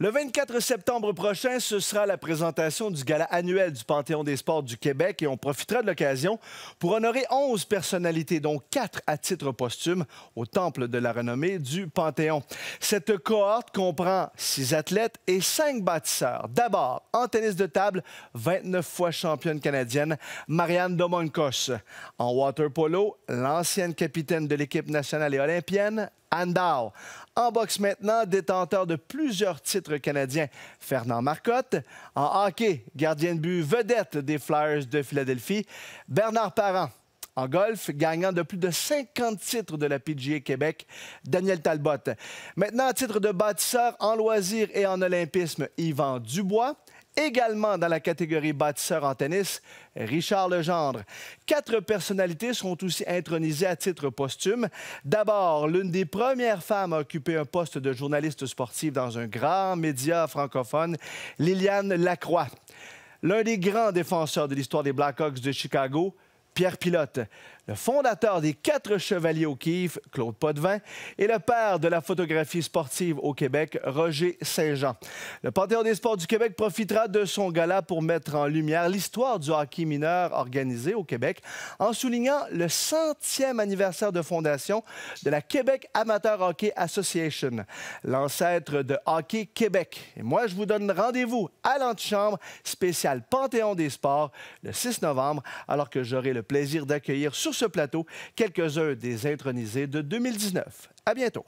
Le 24 septembre prochain, ce sera la présentation du gala annuel du Panthéon des sports du Québec et on profitera de l'occasion pour honorer 11 personnalités, dont 4 à titre posthume, au Temple de la renommée du Panthéon. Cette cohorte comprend 6 athlètes et 5 bâtisseurs. D'abord, en tennis de table, 29 fois championne canadienne, Marianne Domonkos. En water polo, l'ancienne capitaine de l'équipe nationale et olympienne, Andau. En boxe maintenant, détenteur de plusieurs titres canadiens, Fernand Marcotte. En hockey, gardien de but vedette des Flyers de Philadelphie, Bernard Parent. En golf, gagnant de plus de 50 titres de la PGA Québec, Daniel Talbot. Maintenant, titre de bâtisseur en loisirs et en olympisme, Yvan Dubois. Également dans la catégorie bâtisseur en tennis, Richard Legendre. Quatre personnalités sont aussi intronisées à titre posthume. D'abord, l'une des premières femmes à occuper un poste de journaliste sportive dans un grand média francophone, Liliane Lacroix. L'un des grands défenseurs de l'histoire des Blackhawks de Chicago, Pierre Pilote, le fondateur des quatre Chevaliers au Kiev, Claude Potvin, et le père de la photographie sportive au Québec, Roger Saint-Jean. Le Panthéon des sports du Québec profitera de son gala pour mettre en lumière l'histoire du hockey mineur organisé au Québec en soulignant le centième anniversaire de fondation de la Québec Amateur Hockey Association, l'ancêtre de Hockey Québec. Et moi, je vous donne rendez-vous à l'antichambre spéciale Panthéon des sports le 6 novembre, alors que j'aurai le plaisir d'accueillir sur ce plateau quelques-uns des intronisés de 2019. À bientôt.